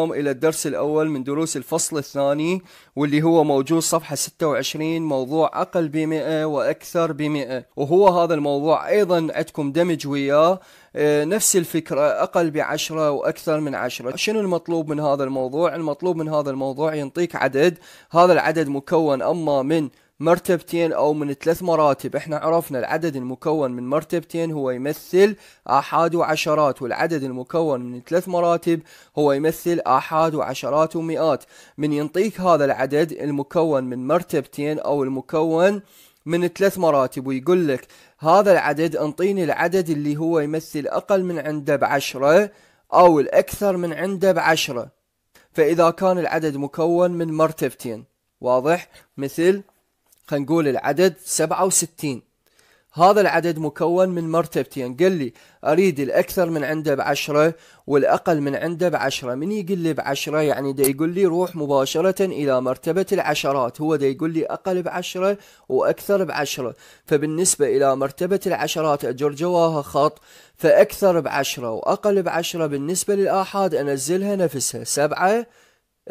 اليوم إلى الدرس الأول من دروس الفصل الثاني واللي هو موجود صفحة 26 موضوع أقل ب100 وأكثر ب100 وهو هذا الموضوع أيضا عندكم دمج وياه آه، نفس الفكرة أقل بعشرة وأكثر من عشرة شنو المطلوب من هذا الموضوع؟ المطلوب من هذا الموضوع ينطيك عدد هذا العدد مكون أما من مرتبتين أو من ثلاث مراتب احنا عرفنا العدد المكون من مرتبتين هو يمثل آحاد وعشرات والعدد المكون من ثلاث مراتب هو يمثل آحاد وعشرات ومئات من ينطيك هذا العدد المكون من مرتبتين أو المكون من ثلاث مراتب ويقول لك هذا العدد انطيني العدد اللي هو يمثل أقل من عنده بعشرة أو الأكثر من عنده بعشرة فإذا كان العدد مكون من مرتبتين واضح مثل خلينا نقول العدد 67 هذا العدد مكون من مرتبتين قال لي اريد الاكثر من عنده بعشرة والاقل من عنده بعشرة من يقول لي بعشرة يعني دا يقول لي روح مباشرة الى مرتبة العشرات هو دا يقول لي اقل بعشرة واكثر بعشرة فبالنسبة الى مرتبة العشرات اجر جواها خط فاكثر بعشرة واقل بعشرة بالنسبة للاحاد انزلها نفسها سبعة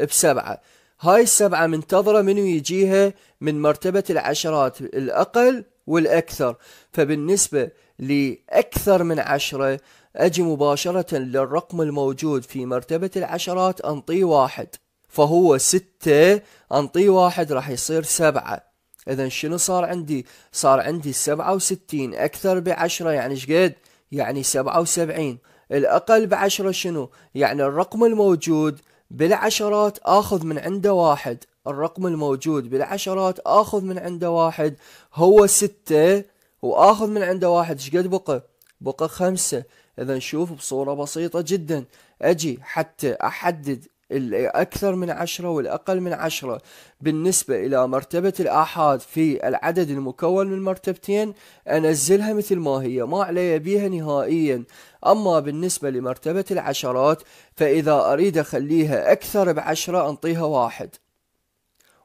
بسبعة هاي السبعة منتظرة منو يجيها من مرتبة العشرات الأقل والأكثر فبالنسبة لأكثر من عشرة أجي مباشرة للرقم الموجود في مرتبة العشرات أنطيه واحد فهو ستة أنطيه واحد راح يصير سبعة إذا شنو صار عندي؟ صار عندي سبعة وستين أكثر بعشرة يعني شقد؟ يعني سبعة وسبعين الأقل بعشرة شنو؟ يعني الرقم الموجود بالعشرات اخذ من عنده واحد الرقم الموجود بالعشرات اخذ من عنده واحد هو ستة واخذ من عنده واحد ايش قد بقى بقى خمسة اذا نشوف بصورة بسيطة جدا اجي حتى احدد الأكثر من عشرة والأقل من عشرة بالنسبة إلى مرتبة الآحاد في العدد المكون من مرتبتين أنزلها مثل ما هي ما علي بيها نهائيا أما بالنسبة لمرتبة العشرات فإذا أريد أخليها أكثر بعشرة أنطيها واحد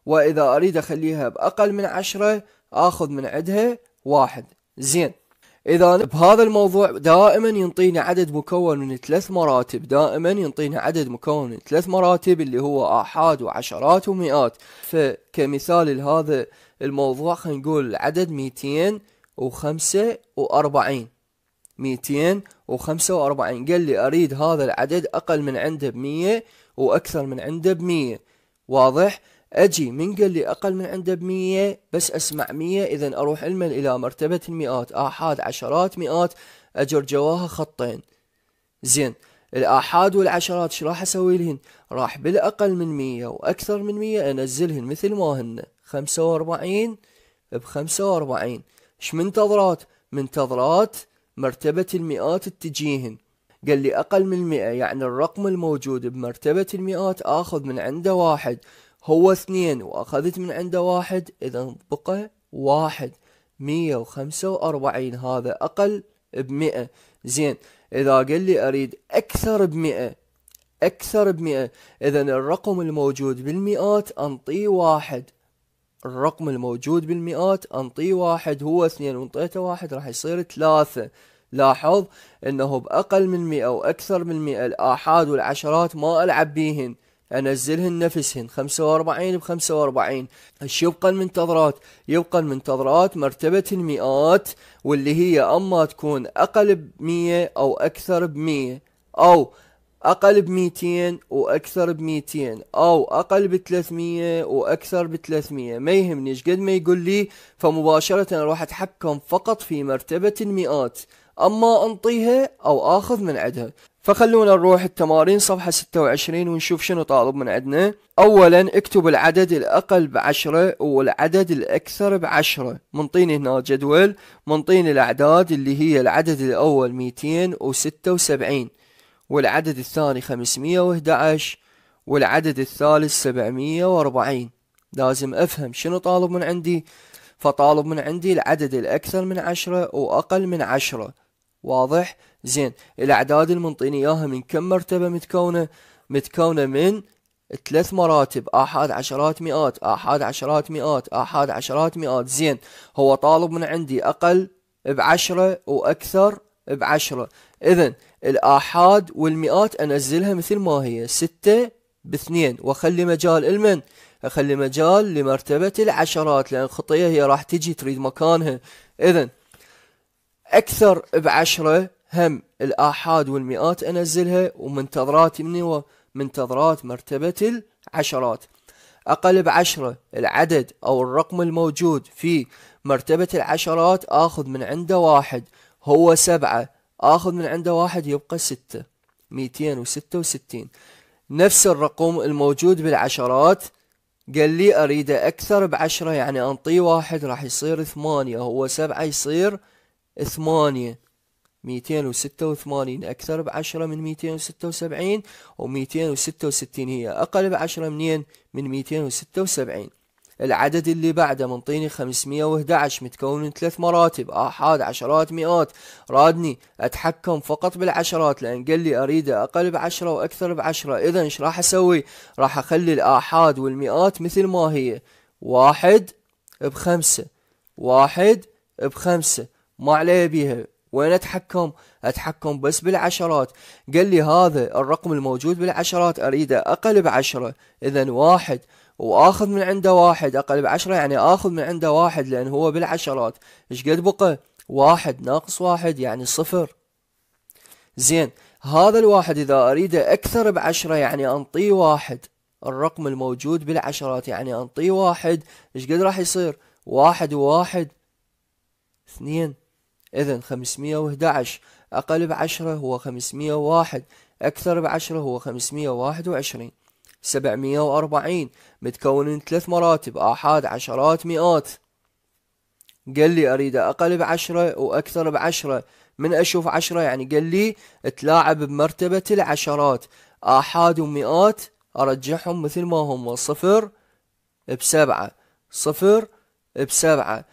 وإذا أريد أخليها بأقل من عشرة أخذ من عدها واحد زين اذا بهذا الموضوع دائما ينطينا عدد مكون من ثلاث مراتب دائما ينطينا عدد مكون من ثلاث مراتب اللي هو احاد وعشرات ومئات فكمثال لهذا الموضوع خلينا نقول عدد 245 245 قال لي اريد هذا العدد اقل من عنده ب 100 واكثر من عنده ب 100 واضح أجي من قال لي أقل من عنده بمية بس أسمع مية إذا أروح علما إلى مرتبة المئات آحاد عشرات مئات أجر جواها خطين زين الآحاد والعشرات شو راح أسوي لهن راح بالأقل من مية وأكثر من مية أنزلهن مثل ما هن خمسة وأربعين بخمسة وأربعين ش منتظرات منتظرات مرتبة المئات اتجيهن قال لي أقل من مئة يعني الرقم الموجود بمرتبة المئات آخذ من عنده واحد هو اثنين واخذت من عنده واحد اذا بقى واحد مية وخمسة واربعين هذا اقل بمئة زين اذا قال لي اريد اكثر بمئة اكثر بمئة اذا الرقم الموجود بالمئات انطيه واحد الرقم الموجود بالمئات انطيه واحد هو اثنين وانطيته واحد راح يصير ثلاثة لاحظ انه باقل من مئة واكثر من مئة الاحاد والعشرات ما العب بيهن انزلهن نفسهن 45 ب 45 ايش يبقى المنتظرات يبقى المنتظرات مرتبة المئات واللي هي اما تكون اقل ب 100 او اكثر ب 100 او اقل ب 200 واكثر ب 200 او اقل ب 300 واكثر ب 300 ما يهمني ايش قد ما يقول لي فمباشرة راح اتحكم فقط في مرتبة المئات اما انطيها او اخذ من عندها فخلونا نروح التمارين صفحة 26 ونشوف شنو طالب من عندنا أولا اكتب العدد الأقل بعشرة والعدد الأكثر بعشرة منطيني هنا جدول منطيني الأعداد اللي هي العدد الأول 276 والعدد الثاني 511 والعدد الثالث 740 لازم أفهم شنو طالب من عندي فطالب من عندي العدد الأكثر من عشرة وأقل من عشرة واضح زين الاعداد اللي منطيني اياها من كم مرتبه متكونه متكونه من ثلاث مراتب احد عشرات مئات احد عشرات مئات احد عشرات مئات زين هو طالب من عندي اقل بعشرة واكثر بعشرة اذا الاحاد والمئات انزلها مثل ما هي ستة باثنين واخلي مجال المن اخلي مجال لمرتبة العشرات لان خطية هي راح تجي تريد مكانها اذا اكثر بعشرة هم الاحاد والمئات انزلها ومنتظرات مني ومنتظرات مرتبة العشرات اقل بعشرة العدد او الرقم الموجود في مرتبة العشرات اخذ من عنده واحد هو سبعة اخذ من عنده واحد يبقى ستة ميتين وستة وستين نفس الرقم الموجود بالعشرات قال لي اريده اكثر بعشرة يعني انطيه واحد راح يصير ثمانية هو سبعة يصير ثمانية ميتين وستة وثمانين أكثر بعشرة من ميتين وستة وسبعين وميتين وستة وستين هي أقل بعشرة منين من ميتين وستة وسبعين العدد اللي بعده منطيني وهدعش متكون من ثلاث مراتب آحاد عشرات مئات رادني أتحكم فقط بالعشرات لأن قال لي أريده أقل بعشرة وأكثر بعشرة إذا إيش راح أسوي راح أخلي الآحاد والمئات مثل ما هي واحد بخمسة واحد بخمسة ما عليه بيها وين اتحكم اتحكم بس بالعشرات قال لي هذا الرقم الموجود بالعشرات اريده اقل بعشرة اذا واحد واخذ من عنده واحد اقل بعشرة يعني اخذ من عنده واحد لان هو بالعشرات ايش قد بقى واحد ناقص واحد يعني صفر زين هذا الواحد اذا اريده اكثر بعشرة يعني انطيه واحد الرقم الموجود بالعشرات يعني انطيه واحد ايش قد راح يصير واحد وواحد اثنين إذا 511 أقل بعشرة هو 501 أكثر بعشرة هو 521 740 متكون من ثلاث مراتب آحاد عشرات مئات قال لي أريد أقل بعشرة وأكثر بعشرة من أشوف عشرة يعني قال لي تلاعب بمرتبة العشرات آحاد ومئات أرجحهم مثل ما هم صفر بسبعة صفر بسبعة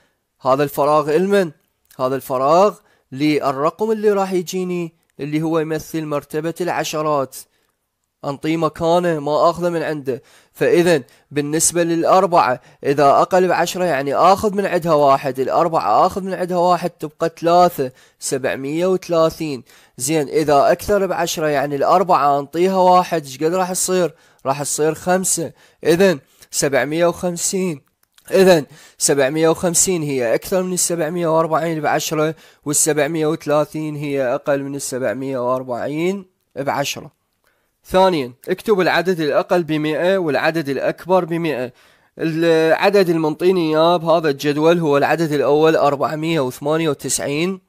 هذا الفراغ المن هذا الفراغ للرقم اللي راح يجيني اللي هو يمثل مرتبة العشرات أنطيه مكانه ما أخذه من عنده فإذا بالنسبة للأربعة إذا أقل بعشرة يعني آخذ من عندها واحد الأربعة آخذ من عندها واحد تبقى ثلاثة سبعمية وثلاثين زين إذا أكثر بعشرة يعني الأربعة أنطيها واحد إيش قد راح تصير راح تصير خمسة إذا سبعمية وخمسين إذا 750 هي أكثر من 740 ب 10 وال 730 هي أقل من 740 ب 10 ثانيا اكتب العدد الأقل ب 100 والعدد الأكبر ب 100 العدد المنطيني إياه بهذا الجدول هو العدد الأول 498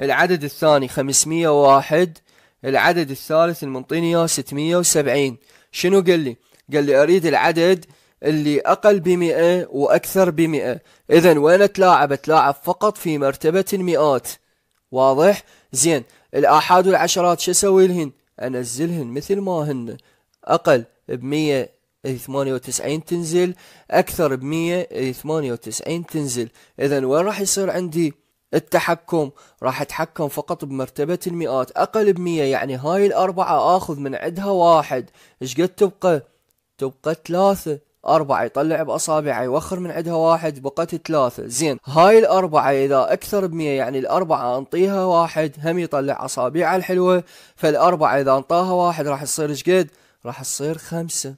العدد الثاني 501 العدد الثالث المنطيني إياه 670 شنو قال لي؟ قال لي أريد العدد اللي أقل بمئة وأكثر بمئة إذا وين أتلاعب أتلاعب فقط في مرتبة المئات واضح زين الآحاد والعشرات شو أسوي لهن أنزلهن مثل ما هن أقل بمية ثمانية وتسعين تنزل أكثر بمية ثمانية وتسعين تنزل إذا وين راح يصير عندي التحكم راح أتحكم فقط بمرتبة المئات أقل بمية يعني هاي الأربعة آخذ من عندها واحد إيش قد تبقى تبقى ثلاثة أربعة يطلع بأصابع يوخر من عندها واحد بقت ثلاثة زين هاي الأربعة إذا أكثر بمية يعني الأربعة أنطيها واحد هم يطلع أصابعه الحلوة فالأربعة إذا أنطاها واحد راح تصير شقد راح تصير خمسة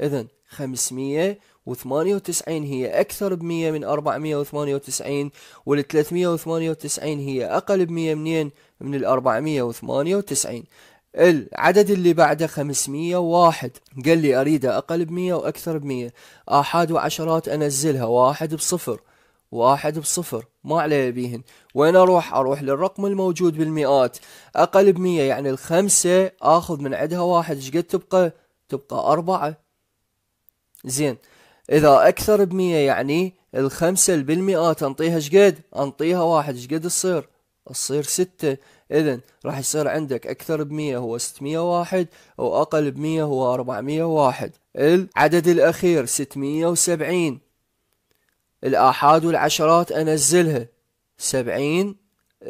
إذن خمسمية وثمانية وتسعين هي أكثر بمية من أربعمية وثمانية وتسعين والثلاثمية وثمانية وتسعين هي أقل بمية منين من الأربعمية وثمانية وتسعين العدد اللي بعده 501 قال لي أريده أقل بمية وأكثر بمية آحاد وعشرات أنزلها واحد بصفر واحد بصفر ما عليه بيهن وين أروح أروح للرقم الموجود بالمئات أقل بمية يعني الخمسة أخذ من عندها واحد قد تبقى تبقى أربعة زين إذا أكثر بمية يعني الخمسة بالمئات أنطيها قد أنطيها واحد قد تصير تصير ستة إذا راح يصير عندك أكثر بمية هو 601 وأقل بمية هو 401 العدد الأخير 670 الآحاد والعشرات أنزلها 70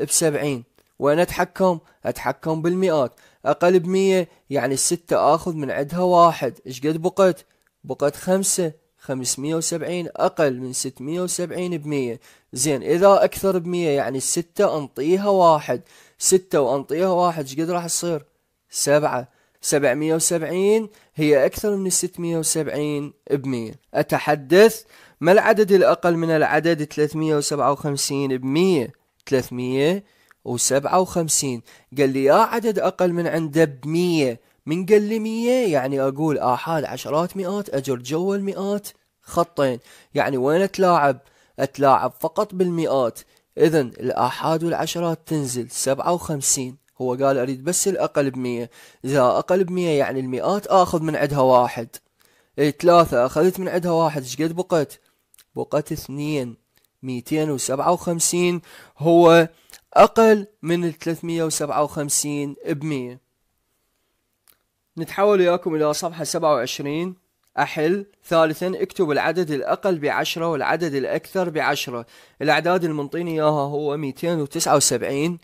بسبعين وين أتحكم؟ أتحكم بالمئات أقل بمية يعني 6 آخذ من عندها واحد إيش قد بقت؟ بقت خمسة 570 أقل من 670 بمية زين إذا أكثر بمية يعني 6 أنطيها واحد ستة وأنطيها واحد شقد راح تصير سبعة 770 هي أكثر من 670 بمية أتحدث ما العدد الأقل من العدد 357 بمية 357 قال لي يا عدد أقل من عنده بمية من قل مية يعني أقول آحاد عشرات مئات أجر جو المئات خطين يعني وين أتلاعب أتلاعب فقط بالمئات إذا الآحاد والعشرات تنزل سبعة وخمسين هو قال أريد بس الأقل بمية إذا أقل بمية يعني المئات آخذ من عندها واحد إيه، ثلاثة أخذت من عندها واحد إيش قد بقت بقت اثنين ميتين وسبعة وخمسين هو أقل من الثلاثمية وسبعة وخمسين بمية نتحول وياكم إلى صفحة 27 أحل ثالثا اكتب العدد الأقل بعشرة والعدد الأكثر بعشرة الأعداد المنطيني إياها هو 279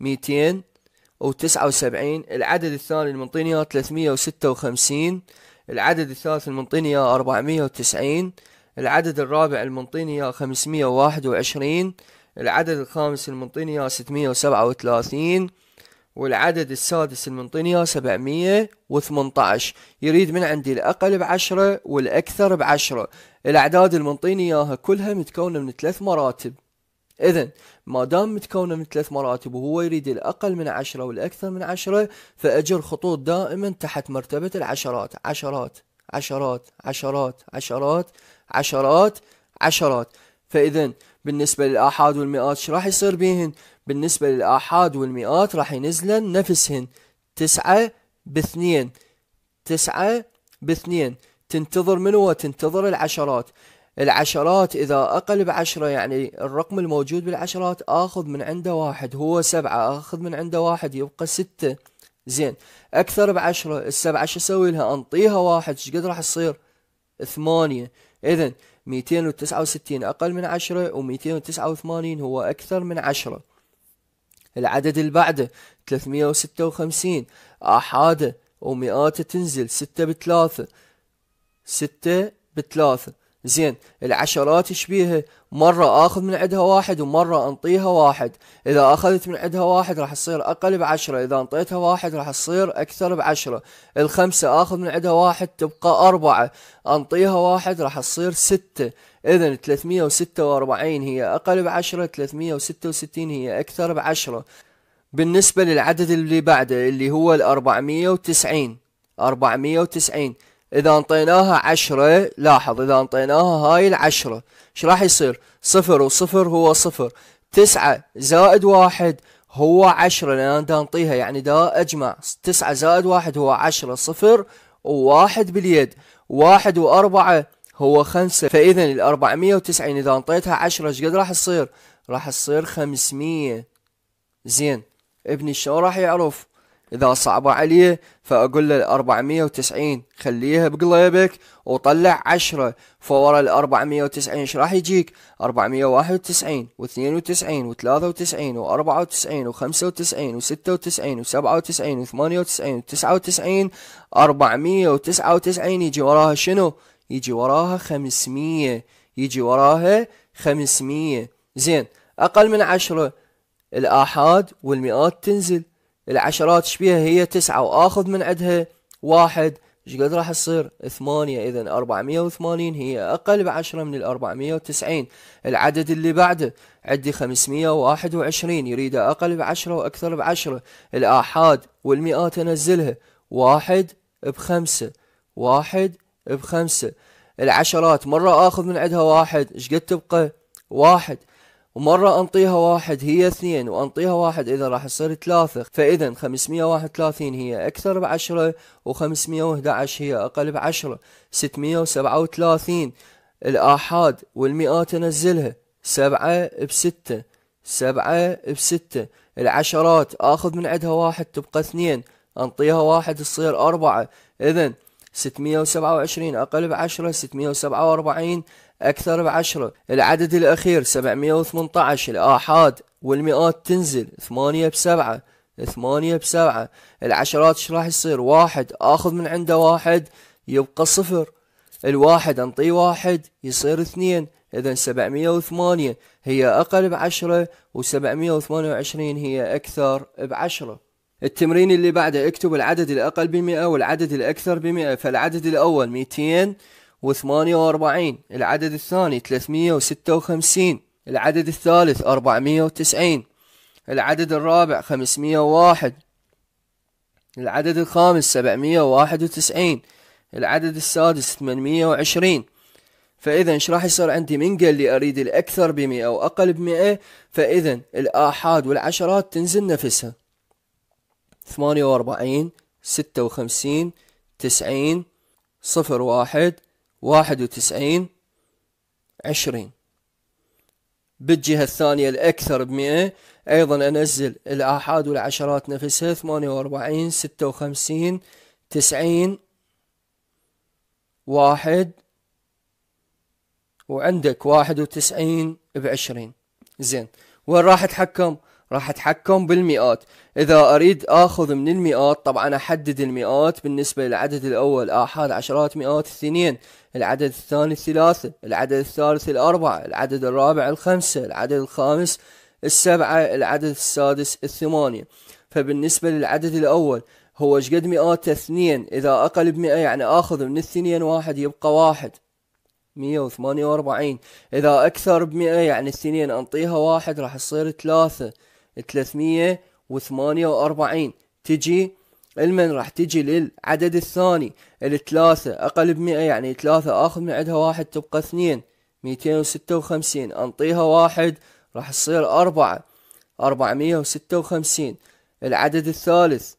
279 العدد الثاني المنطيني اياها 356 العدد الثالث المنطيني اياها 490 العدد الرابع المنطيني اياها 521 العدد الخامس المنطيني اياها 637 والعدد السادس المنطيني سبعمية 718 يريد من عندي الاقل بعشرة والاكثر بعشرة الاعداد المنطيني اياها كلها متكونه من ثلاث مراتب اذا ما دام متكونه من ثلاث مراتب وهو يريد الاقل من عشرة والاكثر من عشرة فاجر خطوط دائما تحت مرتبه العشرات عشرات عشرات عشرات عشرات عشرات عشرات فاذا بالنسبه للاحاد والمئات شو راح يصير بيهن بالنسبة للآحاد والمئات راح ينزلن نفسهن تسعة باثنين تسعة باثنين تنتظر منو تنتظر العشرات العشرات إذا أقل بعشرة يعني الرقم الموجود بالعشرات آخذ من عنده واحد هو سبعة آخذ من عنده واحد يبقى ستة زين أكثر بعشرة السبعة شو أسوي لها أنطيها واحد شقد راح تصير ثمانية إذن ميتين وتسعة وستين أقل من عشرة وميتين وتسعة وثمانين هو أكثر من عشرة العدد بعده 356 احاده ومئات تنزل ستة بثلاثة ستة بثلاثة زين العشرات شبيها مرة اخذ من عندها واحد ومرة انطيها واحد اذا اخذت من عندها واحد راح تصير اقل بعشرة اذا انطيتها واحد راح تصير اكثر بعشرة الخمسة اخذ من عندها واحد تبقى اربعة انطيها واحد راح تصير ستة إذا 346 هي أقل بعشرة 366 هي أكثر بعشرة بالنسبة للعدد اللي بعده اللي هو ال 490 490 إذا أنطيناها عشرة لاحظ إذا أنطيناها هاي العشرة إيش راح يصير؟ صفر وصفر هو صفر تسعة زائد واحد هو عشرة لأن أنا دا أنطيها يعني دا أجمع تسعة زائد واحد هو عشرة صفر وواحد باليد واحد وأربعة هو خمسة فإذا الأربعمية وتسعين إذا انطيتها عشرة ايش قد راح تصير؟ راح تصير خمسمية زين ابني شلون راح يعرف؟ إذا صعبة عليه فأقول له الأربعمية وتسعين خليها بقليبك وطلع عشرة فورا الأربعمية وتسعين ايش راح يجيك؟ أربعمية واحد وتسعين واثنين وتسعين وثلاثة وتسعين وأربعة وتسعين وخمسة وتسعين وستة وتسعين وسبعة وتسعين وثمانية وتسعين وتسعة وتسعين أربعمية وتسعة وتسعين يجي وراها شنو؟ يجي وراها 500 يجي وراها 500 زين أقل من عشرة الآحاد والمئات تنزل العشرات شبيها هي تسعة وآخذ من عندها واحد قد راح تصير ثمانية إذا أربعمية وثمانين هي أقل بعشرة من الأربعمية وتسعين العدد اللي بعده عندي خمسمية واحد وعشرين يريده أقل بعشرة وأكثر بعشرة الآحاد والمئات أنزلها واحد بخمسة واحد بخمسة العشرات مرة اخذ من عندها واحد ايش قد تبقى واحد ومرة انطيها واحد هي اثنين وانطيها واحد اذا راح يصير ثلاثة فاذا 531 هي اكثر بعشرة و511 هي اقل بعشرة 637 الاحاد والمئات انزلها سبعة بستة سبعة بستة العشرات اخذ من عندها واحد تبقى اثنين انطيها واحد تصير اربعة اذا 627 أقل بعشرة 647 أكثر بعشرة العدد الأخير 718 الآحاد والمئات تنزل ثمانية بسبعة ثمانية بسبعة العشرات ايش راح يصير واحد آخذ من عنده واحد يبقى صفر الواحد أنطيه واحد يصير اثنين إذا 708 هي أقل بعشرة و728 هي أكثر بعشرة التمرين اللي بعده اكتب العدد الأقل بمئة والعدد الأكثر بمئة فالعدد الأول ميتين وثمانية وأربعين العدد الثاني ثلاثمية وستة وخمسين العدد الثالث أربعمية وتسعين العدد الرابع خمسمية واحد العدد الخامس سبعمية واحد وتسعين العدد السادس ثمانمية وعشرين فإذا إيش راح يصير عندي من قال لي أريد الأكثر بمئة وأقل بمئة فإذا الآحاد والعشرات تنزل نفسها ثمانية وأربعين ستة وخمسين تسعين صفر واحد واحد وتسعين عشرين بالجهة الثانية الأكثر بمئة أيضا أنزل الآحاد والعشرات نفسها ثمانية وأربعين ستة وخمسين تسعين واحد وعندك واحد وتسعين بعشرين زين وين راح أتحكم؟ راح اتحكم بالمئات اذا اريد اخذ من المئات طبعا احدد المئات بالنسبة للعدد الاول احد عشرات مئات اثنين العدد الثاني الثلاثة العدد الثالث الاربعة العدد الرابع الخمسة العدد الخامس السبعة العدد السادس الثمانية فبالنسبة للعدد الاول هو اشقد مئات اثنين اذا اقل بمئة يعني اخذ من الثنين واحد يبقى واحد مية وثمانية واربعين اذا اكثر بمئة يعني اثنين انطيها واحد راح تصير ثلاثة 348 تجي المن راح تجي للعدد الثاني الثلاثة أقل بمئة يعني ثلاثة آخذ من عندها واحد تبقى اثنين ميتين وستة وخمسين أنطيها واحد راح تصير أربعة أربعمية وستة وخمسين العدد الثالث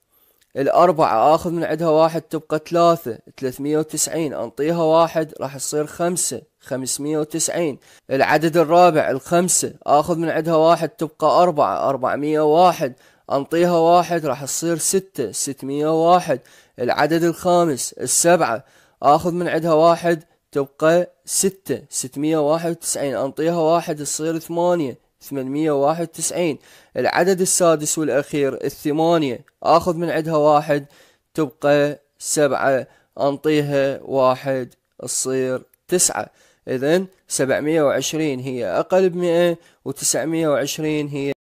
الأربعة آخذ من عندها واحد تبقى ثلاثة ثلاثمية وتسعين أنطيها واحد راح تصير خمسة خمسمية وتسعين العدد الرابع الخمسة آخذ من عندها واحد تبقى أربعة أربعمية واحد أنطيها واحد راح تصير ستة ستمية واحد العدد الخامس السبعة آخذ من عندها واحد تبقى ستة ستمية واحد وتسعين أنطيها واحد تصير ثمانية 891 العدد السادس والأخير الثمانية آخذ من عندها واحد تبقى سبعة أنطيها واحد تصير تسعة إذن 720 هي أقل بمئة وتسعمية وعشرين هي